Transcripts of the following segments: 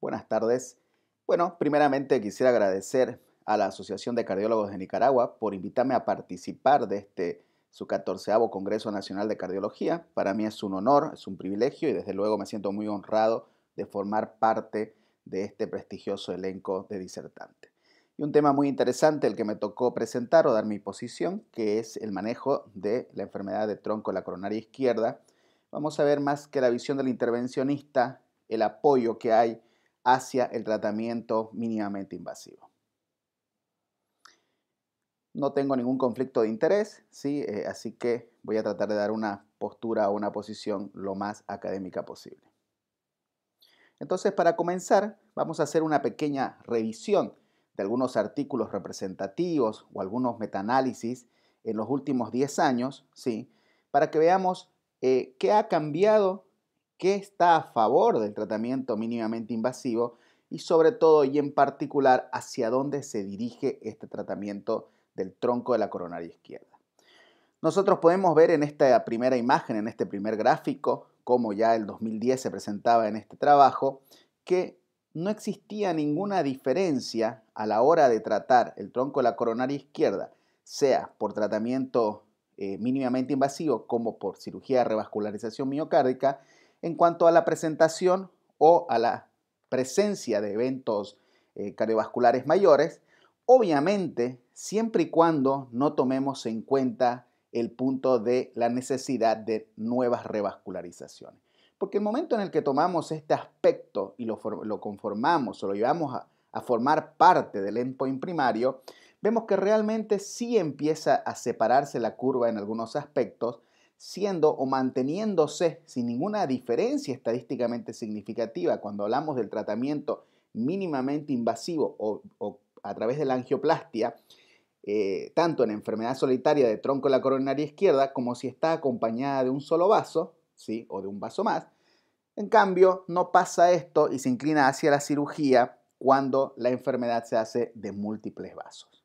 Buenas tardes. Bueno, primeramente quisiera agradecer a la Asociación de Cardiólogos de Nicaragua por invitarme a participar de este su 14 Congreso Nacional de Cardiología. Para mí es un honor, es un privilegio y desde luego me siento muy honrado de formar parte de este prestigioso elenco de disertantes. Y un tema muy interesante el que me tocó presentar o dar mi posición, que es el manejo de la enfermedad de tronco de la coronaria izquierda. Vamos a ver más que la visión del intervencionista, el apoyo que hay hacia el tratamiento mínimamente invasivo. No tengo ningún conflicto de interés, ¿sí? Eh, así que voy a tratar de dar una postura o una posición lo más académica posible. Entonces, para comenzar, vamos a hacer una pequeña revisión de algunos artículos representativos o algunos metaanálisis en los últimos 10 años, ¿sí? para que veamos eh, qué ha cambiado que está a favor del tratamiento mínimamente invasivo y sobre todo y en particular hacia dónde se dirige este tratamiento del tronco de la coronaria izquierda. Nosotros podemos ver en esta primera imagen, en este primer gráfico, como ya el 2010 se presentaba en este trabajo, que no existía ninguna diferencia a la hora de tratar el tronco de la coronaria izquierda, sea por tratamiento eh, mínimamente invasivo como por cirugía de revascularización miocárdica, en cuanto a la presentación o a la presencia de eventos eh, cardiovasculares mayores, obviamente siempre y cuando no tomemos en cuenta el punto de la necesidad de nuevas revascularizaciones. Porque el momento en el que tomamos este aspecto y lo, conformamos o lo llevamos a, a formar parte del endpoint primario, vemos que realmente sí empieza a separarse la curva en algunos aspectos siendo o manteniéndose sin ninguna diferencia estadísticamente significativa cuando hablamos del tratamiento mínimamente invasivo o, a través de la angioplastia, eh, tanto en enfermedad solitaria de tronco de la coronaria izquierda como si está acompañada de un solo vaso, ¿sí? o de un vaso más. En cambio, no pasa esto y se inclina hacia la cirugía cuando la enfermedad se hace de múltiples vasos.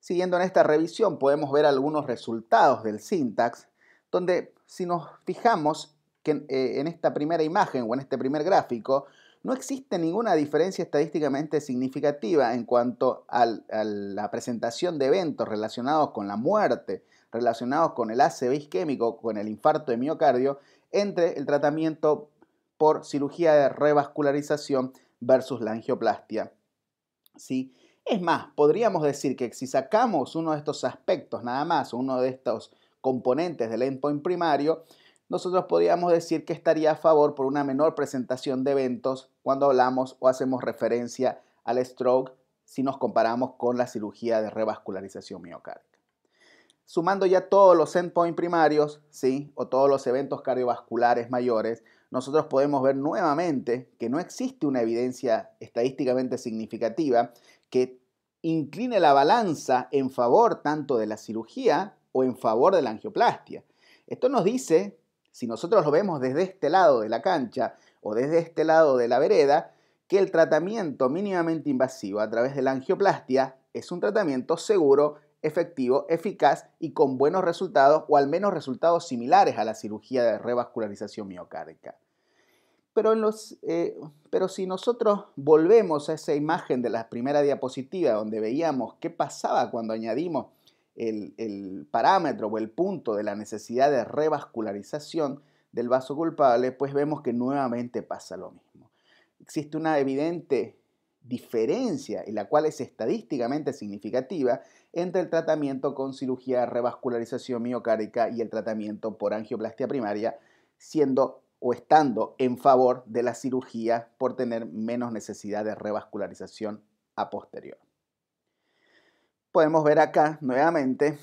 Siguiendo en esta revisión podemos ver algunos resultados del syntax, donde si nos fijamos que eh, en esta primera imagen o en este primer gráfico, no existe ninguna diferencia estadísticamente significativa en cuanto a la presentación de eventos relacionados con la muerte, relacionados con el ACV isquémico, con el infarto de miocardio, entre el tratamiento por cirugía de revascularización versus la angioplastia. ¿Sí? Es más, podríamos decir que si sacamos uno de estos aspectos nada más, uno de estos componentes del endpoint primario, nosotros podríamos decir que estaría a favor por una menor presentación de eventos cuando hablamos o hacemos referencia al stroke si nos comparamos con la cirugía de revascularización miocárdica. Sumando ya todos los endpoint primarios, ¿sí? o todos los eventos cardiovasculares mayores, nosotros podemos ver nuevamente que no existe una evidencia estadísticamente significativa que incline la balanza en favor tanto de la cirugía o en favor de la angioplastia. Esto nos dice, si nosotros lo vemos desde este lado de la cancha o desde este lado de la vereda, que el tratamiento mínimamente invasivo a través de la angioplastia es un tratamiento seguro, efectivo, eficaz y con buenos resultados o al menos resultados similares a la cirugía de revascularización miocárdica. Eh, pero, si nosotros volvemos a esa imagen de la primera diapositiva donde veíamos qué pasaba cuando añadimos el, parámetro o el punto de la necesidad de revascularización del vaso culpable, pues vemos que nuevamente pasa lo mismo. Existe una evidente diferencia, y la cual es estadísticamente significativa, entre el tratamiento con cirugía de revascularización miocárdica y el tratamiento por angioplastia primaria, siendo o estando en favor de la cirugía por tener menos necesidad de revascularización a posterior. Podemos ver acá nuevamente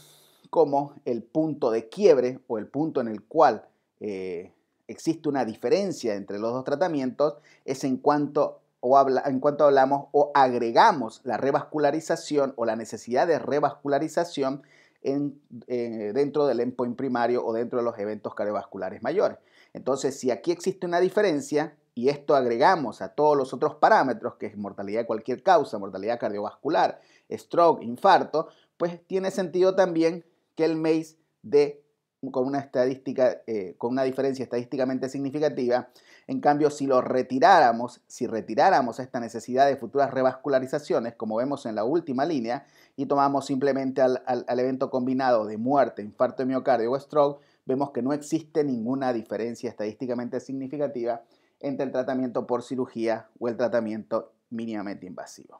cómo el punto de quiebre o el punto en el cual eh, existe una diferencia entre los dos tratamientos es en cuanto, hablamos o agregamos la revascularización o la necesidad de revascularización eh, dentro del endpoint primario o dentro de los eventos cardiovasculares mayores. Entonces, si aquí existe una diferencia, y esto agregamos a todos los otros parámetros, que es mortalidad de cualquier causa, mortalidad cardiovascular, stroke, infarto, pues tiene sentido también que el MACE dé con una estadística, eh, con una diferencia estadísticamente significativa. En cambio, si lo retiráramos, si retiráramos esta necesidad de futuras revascularizaciones, como vemos en la última línea, y tomamos simplemente al, al evento combinado de muerte, infarto de miocardio o stroke, vemos que no existe ninguna diferencia estadísticamente significativa entre el tratamiento por cirugía o el tratamiento mínimamente invasivo.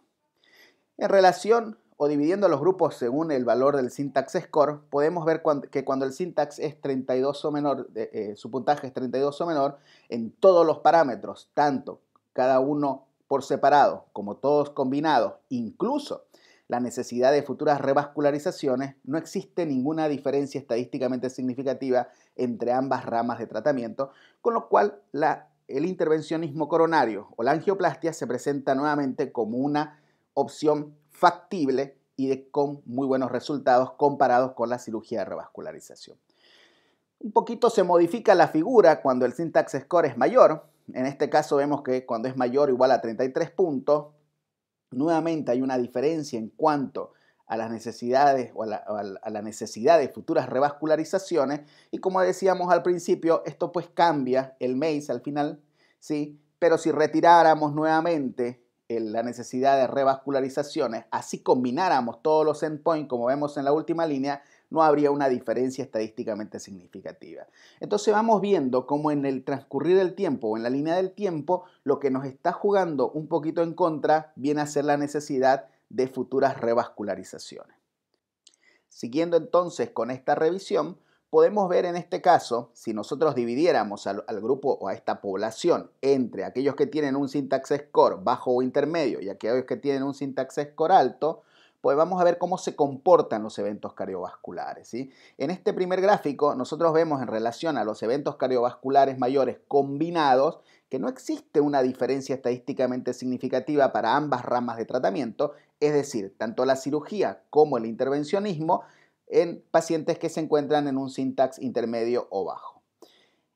En relación o dividiendo los grupos según el valor del syntax score, podemos ver que cuando el syntax es 32 o menor, eh, su puntaje es 32 o menor, en todos los parámetros, tanto cada uno por separado como todos combinados, incluso la necesidad de futuras revascularizaciones, no existe ninguna diferencia estadísticamente significativa entre ambas ramas de tratamiento, con lo cual el intervencionismo coronario o la angioplastia se presenta nuevamente como una opción factible y con muy buenos resultados comparados con la cirugía de revascularización. Un poquito se modifica la figura cuando el syntax score es mayor. En este caso vemos que cuando es mayor o igual a 33 puntos, Nuevamente hay una diferencia en cuanto a las necesidades o a la, necesidad de futuras revascularizaciones y como decíamos al principio, esto pues cambia el MEIS al final, ¿sí? Pero si retiráramos nuevamente eh, la necesidad de revascularizaciones, así combináramos todos los endpoints como vemos en la última línea, no habría una diferencia estadísticamente significativa. Entonces vamos viendo cómo en el transcurrir del tiempo o en la línea del tiempo, lo que nos está jugando un poquito en contra viene a ser la necesidad de futuras revascularizaciones. Siguiendo entonces con esta revisión, podemos ver en este caso, si nosotros dividiéramos al, grupo o a esta población entre aquellos que tienen un syntax score bajo o intermedio y aquellos que tienen un syntax score alto, pues vamos a ver cómo se comportan los eventos cardiovasculares. En este primer gráfico nosotros vemos en relación a los eventos cardiovasculares mayores combinados que no existe una diferencia estadísticamente significativa para ambas ramas de tratamiento, es decir, tanto la cirugía como el intervencionismo en pacientes que se encuentran en un sintax intermedio o bajo.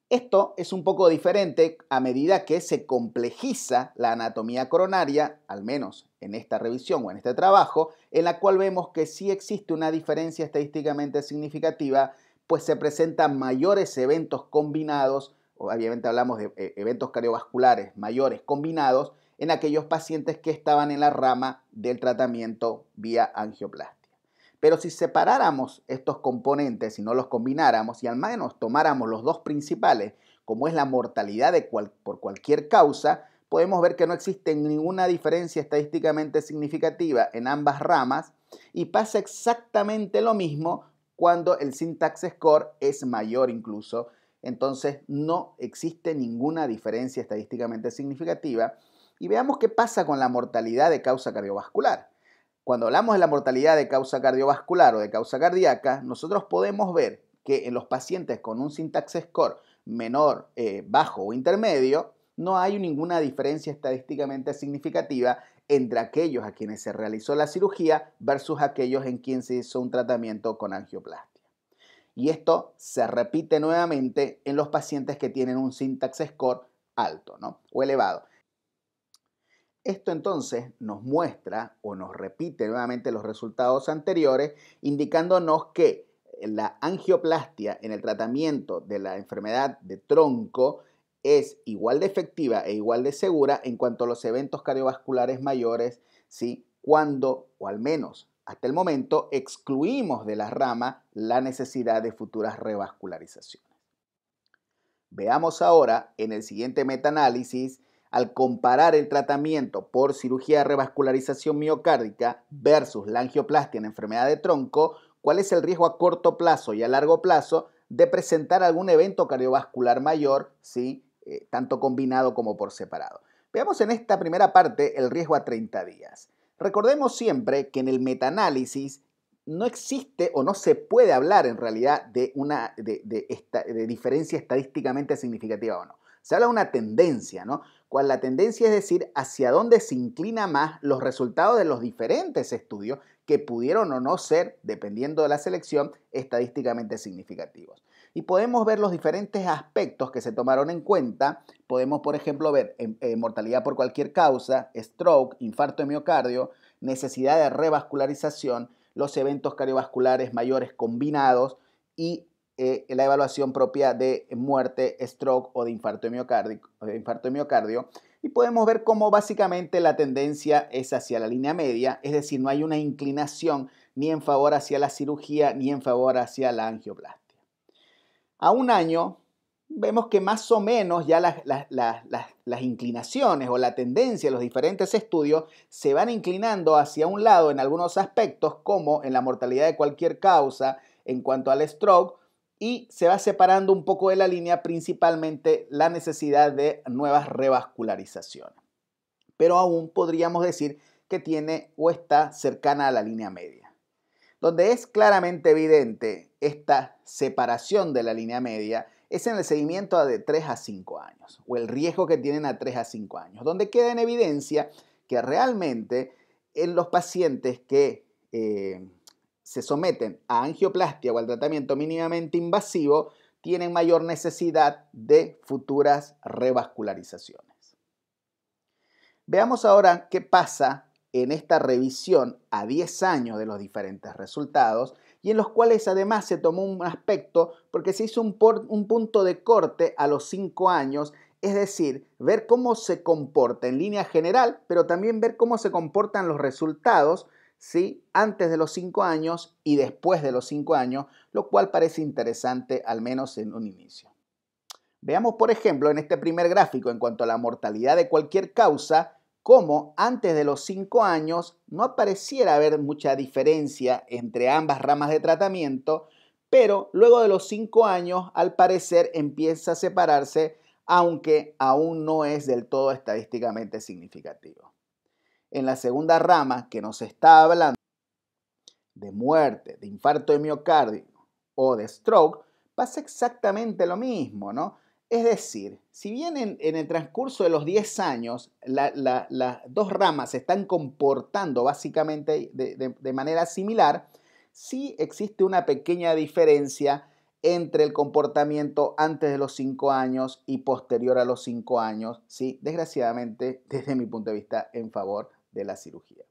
Esto es un poco diferente a medida que se complejiza la anatomía coronaria, al menos en esta revisión o en este trabajo, en la cual vemos que sí existe una diferencia estadísticamente significativa, pues se presentan mayores eventos combinados, obviamente hablamos de eh, eventos cardiovasculares mayores combinados, en aquellos pacientes que estaban en la rama del tratamiento vía angioplastia. Pero si separáramos estos componentes y no los combináramos y al menos tomáramos los dos principales, como es la mortalidad por cualquier causa, podemos ver que no existe ninguna diferencia estadísticamente significativa en ambas ramas y pasa exactamente lo mismo cuando el syntax score es mayor incluso. Entonces no existe ninguna diferencia estadísticamente significativa. Y veamos qué pasa con la mortalidad de causa cardiovascular. Cuando hablamos de la mortalidad de causa cardiovascular o de causa cardíaca, nosotros podemos ver que en los pacientes con un syntax score menor, eh, bajo o intermedio, no hay ninguna diferencia estadísticamente significativa entre aquellos a quienes se realizó la cirugía versus aquellos en quienes se hizo un tratamiento con angioplastia. Y esto se repite nuevamente en los pacientes que tienen un syntax score alto o elevado. Esto entonces nos muestra o nos repite nuevamente los resultados anteriores, indicándonos que la angioplastia en el tratamiento de la enfermedad de tronco es igual de efectiva e igual de segura en cuanto a los eventos cardiovasculares mayores, ¿sí? cuando, o al menos hasta el momento, excluimos de la rama la necesidad de futuras revascularizaciones. Veamos ahora en el siguiente metaanálisis, al comparar el tratamiento por cirugía de revascularización miocárdica versus la angioplastia en enfermedad de tronco, cuál es el riesgo a corto plazo y a largo plazo de presentar algún evento cardiovascular mayor, ¿sí? Eh, tanto combinado como por separado. Veamos en esta primera parte el riesgo a 30 días. Recordemos siempre que en el metaanálisis no existe o no se puede hablar en realidad de una de diferencia estadísticamente significativa o no. Se habla de una tendencia, ¿no? cual la tendencia es decir hacia dónde se inclina más los resultados de los diferentes estudios que pudieron o no ser, dependiendo de la selección, estadísticamente significativos. Y podemos ver los diferentes aspectos que se tomaron en cuenta. Podemos, por ejemplo, ver em, eh, mortalidad por cualquier causa, stroke, infarto de miocardio, necesidad de revascularización, los eventos cardiovasculares mayores combinados y eh, la evaluación propia de muerte, stroke o de infarto de miocardio, infarto Y podemos ver cómo básicamente la tendencia es hacia la línea media, es decir, no hay una inclinación ni en favor hacia la cirugía ni en favor hacia la angioplastia. A un año vemos que más o menos ya las, las, inclinaciones o la tendencia de los diferentes estudios se van inclinando hacia un lado en algunos aspectos, como en la mortalidad de cualquier causa en cuanto al stroke y se va separando un poco de la línea principalmente la necesidad de nuevas revascularizaciones. Pero aún podríamos decir que tiene o está cercana a la línea media. Donde es claramente evidente esta separación de la línea media es en el seguimiento de 3 a 5 años o el riesgo que tienen a 3 a 5 años, donde queda en evidencia que realmente en los pacientes que eh, se someten a angioplastia o al tratamiento mínimamente invasivo tienen mayor necesidad de futuras revascularizaciones. Veamos ahora qué pasa en esta revisión a 10 años de los diferentes resultados y en los cuales además se tomó un aspecto porque se hizo un, un punto de corte a los 5 años, es decir, ver cómo se comporta en línea general, pero también ver cómo se comportan los resultados antes de los 5 años y después de los 5 años, lo cual parece interesante al menos en un inicio. Veamos, por ejemplo, en este primer gráfico en cuanto a la mortalidad de cualquier causa, cómo antes de los 5 años no pareciera haber mucha diferencia entre ambas ramas de tratamiento, pero luego de los 5 años al parecer empieza a separarse, aunque aún no es del todo estadísticamente significativo en la segunda rama que nos está hablando de muerte, de infarto de miocardio o de stroke, pasa exactamente lo mismo, ¿no? Es decir, si bien en, el transcurso de los 10 años las dos ramas se están comportando básicamente de, manera similar, sí existe una pequeña diferencia entre el comportamiento antes de los 5 años y posterior a los 5 años, ¿sí? desgraciadamente, desde mi punto de vista, en favor de la cirugía.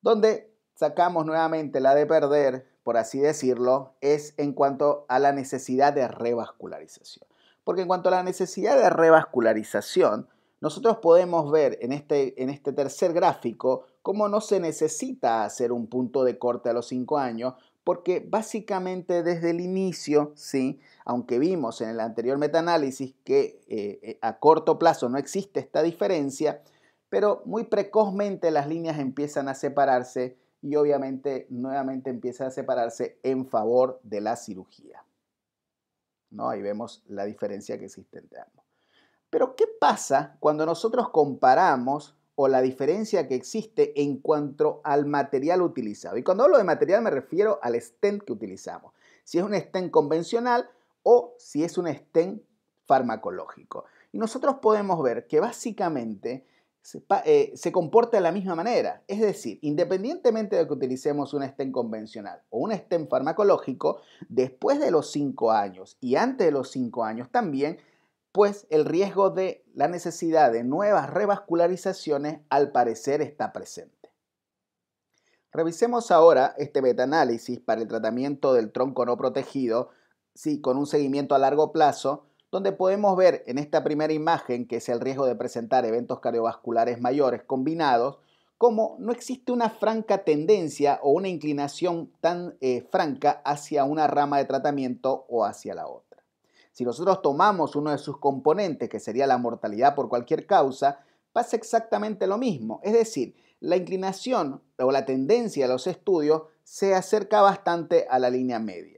Donde sacamos nuevamente la de perder, por así decirlo, es en cuanto a la necesidad de revascularización. Porque en cuanto a la necesidad de revascularización, nosotros podemos ver en este, este tercer gráfico cómo no se necesita hacer un punto de corte a los 5 años, porque básicamente desde el inicio, ¿sí? aunque vimos en el anterior metaanálisis que eh, eh, a corto plazo no existe esta diferencia, pero muy precozmente las líneas empiezan a separarse y obviamente nuevamente empieza a separarse en favor de la cirugía. ¿No? Ahí vemos la diferencia que existe entre ambos. Pero ¿qué pasa cuando nosotros comparamos o la diferencia que existe en cuanto al material utilizado? Y cuando hablo de material me refiero al stent que utilizamos. Si es un stent convencional o si es un stent farmacológico. Y nosotros podemos ver que básicamente se, eh, comporta de la misma manera. Es decir, independientemente de que utilicemos un stent convencional o un stent farmacológico, después de los 5 años y antes de los 5 años también, pues el riesgo de la necesidad de nuevas revascularizaciones al parecer está presente. Revisemos ahora este análisis para el tratamiento del tronco no protegido, sí, con un seguimiento a largo plazo, donde podemos ver en esta primera imagen, que es el riesgo de presentar eventos cardiovasculares mayores combinados, cómo no existe una franca tendencia o una inclinación tan eh, franca hacia una rama de tratamiento o hacia la otra. Si nosotros tomamos uno de sus componentes, que sería la mortalidad por cualquier causa, pasa exactamente lo mismo. Es decir, la inclinación o la tendencia de los estudios se acerca bastante a la línea media.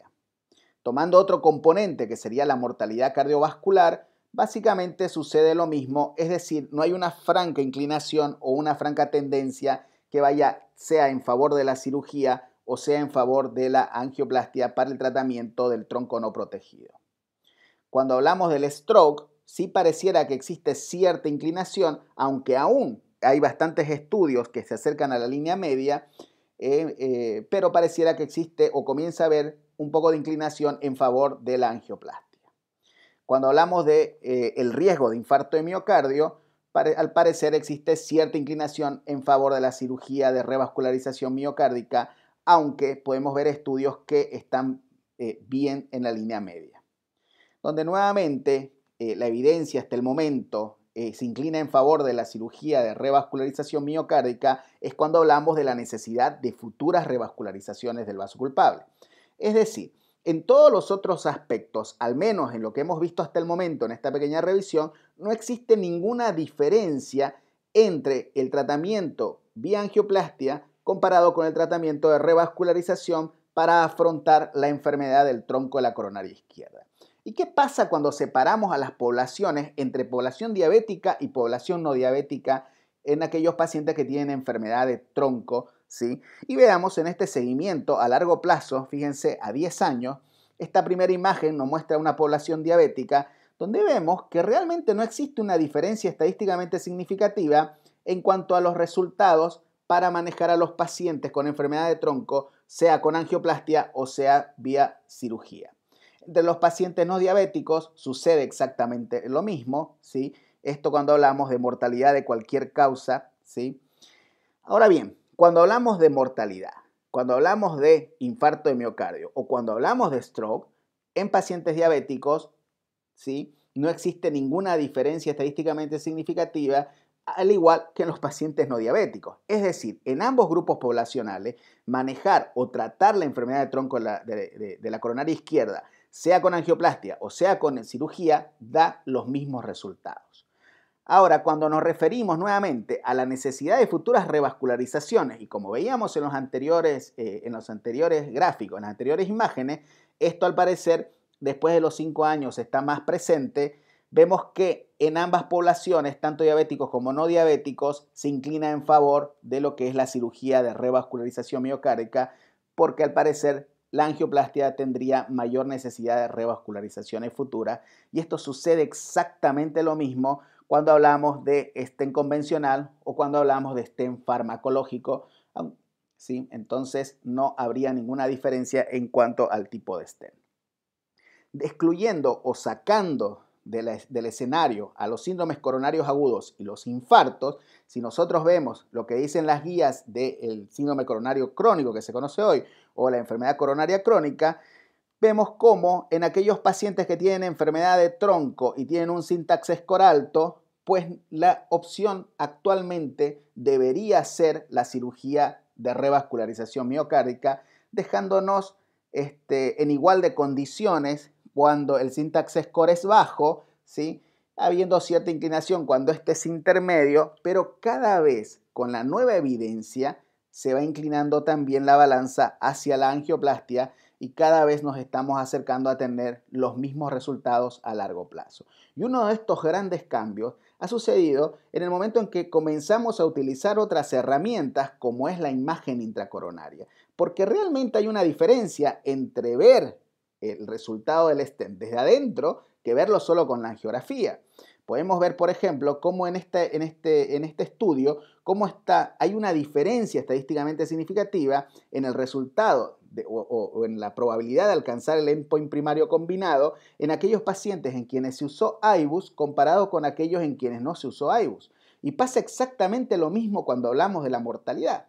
Tomando otro componente que sería la mortalidad cardiovascular, básicamente sucede lo mismo, es decir, no hay una franca inclinación o una franca tendencia que vaya sea en favor de la cirugía o sea en favor de la angioplastia para el tratamiento del tronco no protegido. Cuando hablamos del stroke, sí pareciera que existe cierta inclinación, aunque aún hay bastantes estudios que se acercan a la línea media, eh, eh, pero pareciera que existe o comienza a haber un poco de inclinación en favor de la angioplastia. Cuando hablamos del de, eh, riesgo de infarto de miocardio, al parecer existe cierta inclinación en favor de la cirugía de revascularización miocárdica, aunque podemos ver estudios que están bien en la línea media, donde nuevamente la evidencia hasta el momento eh, se inclina en favor de la cirugía de revascularización miocárdica es cuando hablamos de la necesidad de futuras revascularizaciones del vaso culpable. Es decir, en todos los otros aspectos, al menos en lo que hemos visto hasta el momento en esta pequeña revisión, no existe ninguna diferencia entre el tratamiento biangioplastia comparado con el tratamiento de revascularización para afrontar la enfermedad del tronco de la coronaria izquierda. ¿Y qué pasa cuando separamos a las poblaciones entre población diabética y población no diabética en aquellos pacientes que tienen enfermedad de tronco? ¿sí? Y veamos en este seguimiento a largo plazo, fíjense, a 10 años, esta primera imagen nos muestra una población diabética donde vemos que realmente no existe una diferencia estadísticamente significativa en cuanto a los resultados para manejar a los pacientes con enfermedad de tronco, sea con angioplastia o sea vía cirugía. De los pacientes no diabéticos sucede exactamente lo mismo, ¿sí? Esto cuando hablamos de mortalidad de cualquier causa, ¿sí? Ahora bien, cuando hablamos de mortalidad, cuando hablamos de infarto de miocardio o cuando hablamos de stroke, en pacientes diabéticos, ¿sí? No existe ninguna diferencia estadísticamente significativa al igual que en los pacientes no diabéticos. Es decir, en ambos grupos poblacionales, manejar o tratar la enfermedad de tronco la, de la coronaria izquierda sea con angioplastia o sea con cirugía, da los mismos resultados. Ahora, cuando nos referimos nuevamente a la necesidad de futuras revascularizaciones, y como veíamos en los anteriores, eh, en los anteriores gráficos, en las anteriores imágenes, esto al parecer después de los 5 años está más presente, vemos que en ambas poblaciones, tanto diabéticos como no diabéticos, se inclina en favor de lo que es la cirugía de revascularización miocárdica, porque al parecer la angioplastia tendría mayor necesidad de revascularizaciones futura y esto sucede exactamente lo mismo cuando hablamos de estén convencional o cuando hablamos de estén farmacológico, ¿sí? entonces no habría ninguna diferencia en cuanto al tipo de estén. Excluyendo o sacando del, escenario a los síndromes coronarios agudos y los infartos, si nosotros vemos lo que dicen las guías del síndrome coronario crónico que se conoce hoy o la enfermedad coronaria crónica, vemos cómo en aquellos pacientes que tienen enfermedad de tronco y tienen un sintaxis alto pues la opción actualmente debería ser la cirugía de revascularización miocárdica, dejándonos este, en igual de condiciones cuando el syntax score es bajo, ¿sí? habiendo cierta inclinación cuando este es intermedio, pero cada vez con la nueva evidencia se va inclinando también la balanza hacia la angioplastia y cada vez nos estamos acercando a tener los mismos resultados a largo plazo. Y uno de estos grandes cambios ha sucedido en el momento en que comenzamos a utilizar otras herramientas como es la imagen intracoronaria, porque realmente hay una diferencia entre ver el resultado del stem desde adentro que verlo solo con la angiografía. Podemos ver, por ejemplo, cómo en este, en este, en este estudio está, hay una diferencia estadísticamente significativa en el resultado o, en la probabilidad de alcanzar el endpoint primario combinado en aquellos pacientes en quienes se usó IBUS comparado con aquellos en quienes no se usó IBUS. Y pasa exactamente lo mismo cuando hablamos de la mortalidad.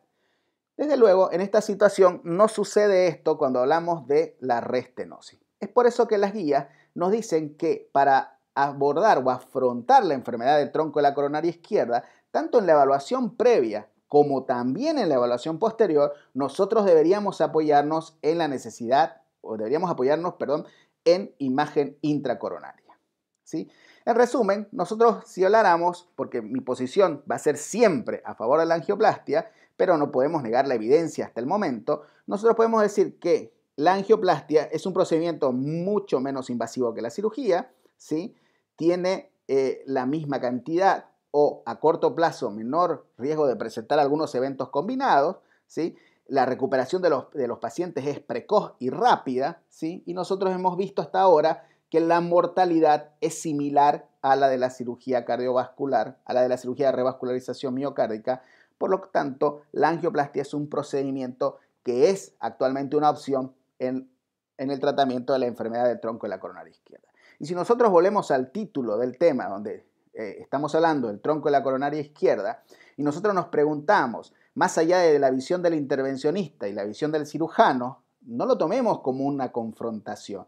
Desde luego, en esta situación no sucede esto cuando hablamos de la restenosis. Es por eso que las guías nos dicen que para abordar o afrontar la enfermedad del tronco de la coronaria izquierda, tanto en la evaluación previa como también en la evaluación posterior, nosotros deberíamos apoyarnos en la necesidad, o deberíamos apoyarnos, perdón, en imagen intracoronaria. ¿sí? En resumen, nosotros si habláramos, porque mi posición va a ser siempre a favor de la angioplastia, pero no podemos negar la evidencia hasta el momento, nosotros podemos decir que la angioplastia es un procedimiento mucho menos invasivo que la cirugía, ¿sí? tiene eh, la misma cantidad o a corto plazo menor riesgo de presentar algunos eventos combinados, ¿sí? la recuperación de los, de los pacientes es precoz y rápida, ¿sí? y nosotros hemos visto hasta ahora que la mortalidad es similar a la de la cirugía cardiovascular, a la de la cirugía de revascularización miocárdica, por lo tanto, la angioplastia es un procedimiento que es actualmente una opción en, el tratamiento de la enfermedad del tronco de la coronaria izquierda. Y si nosotros volvemos al título del tema, donde eh, estamos hablando del tronco de la coronaria izquierda, y nosotros nos preguntamos, más allá de la visión del intervencionista y la visión del cirujano, no lo tomemos como una confrontación,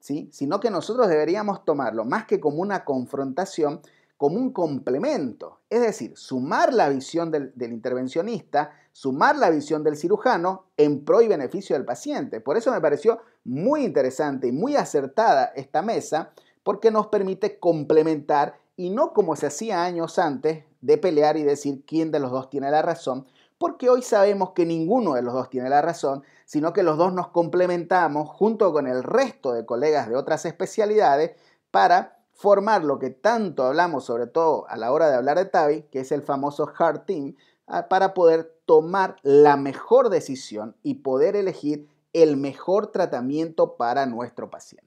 ¿sí? sino que nosotros deberíamos tomarlo más que como una confrontación, como un complemento. Es decir, sumar la visión del, intervencionista, sumar la visión del cirujano en pro y beneficio del paciente. Por eso me pareció muy interesante y muy acertada esta mesa, porque nos permite complementar y no como se hacía años antes de pelear y decir quién de los dos tiene la razón, porque hoy sabemos que ninguno de los dos tiene la razón, sino que los dos nos complementamos junto con el resto de colegas de otras especialidades para formar lo que tanto hablamos, sobre todo a la hora de hablar de Tavi, que es el famoso hard team, ah, para poder tomar la mejor decisión y poder elegir el mejor tratamiento para nuestro paciente.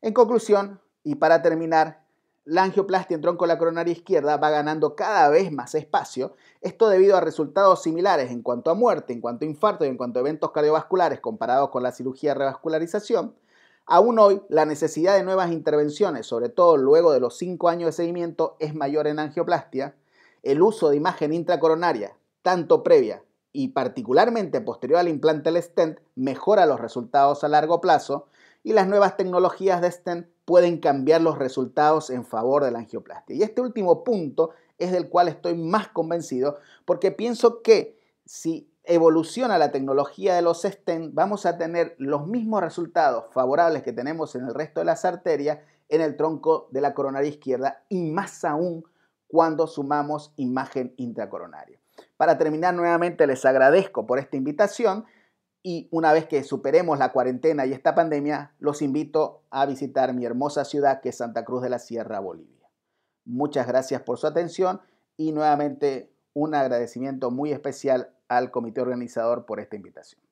En conclusión, y para terminar, la angioplastia en tronco la coronaria izquierda va ganando cada vez más espacio, esto debido a resultados similares en cuanto a muerte, en cuanto a infarto y en cuanto a eventos cardiovasculares comparados con la cirugía de revascularización, Aún hoy, la necesidad de nuevas intervenciones, sobre todo luego de los 5 años de seguimiento, es mayor en angioplastia. El uso de imagen intracoronaria, tanto previa y particularmente posterior al implante del stent, mejora los resultados a largo plazo y las nuevas tecnologías de stent pueden cambiar los resultados en favor de la angioplastia. Y este último punto es del cual estoy más convencido porque pienso que si evoluciona la tecnología de los STEM, vamos a tener los mismos resultados favorables que tenemos en el resto de las arterias en el tronco de la coronaria izquierda y más aún cuando sumamos imagen intracoronaria. Para terminar nuevamente les agradezco por esta invitación y una vez que superemos la cuarentena y esta pandemia, los invito a visitar mi hermosa ciudad que es Santa Cruz de la Sierra, Bolivia. Muchas gracias por su atención y nuevamente un agradecimiento muy especial al comité organizador por esta invitación.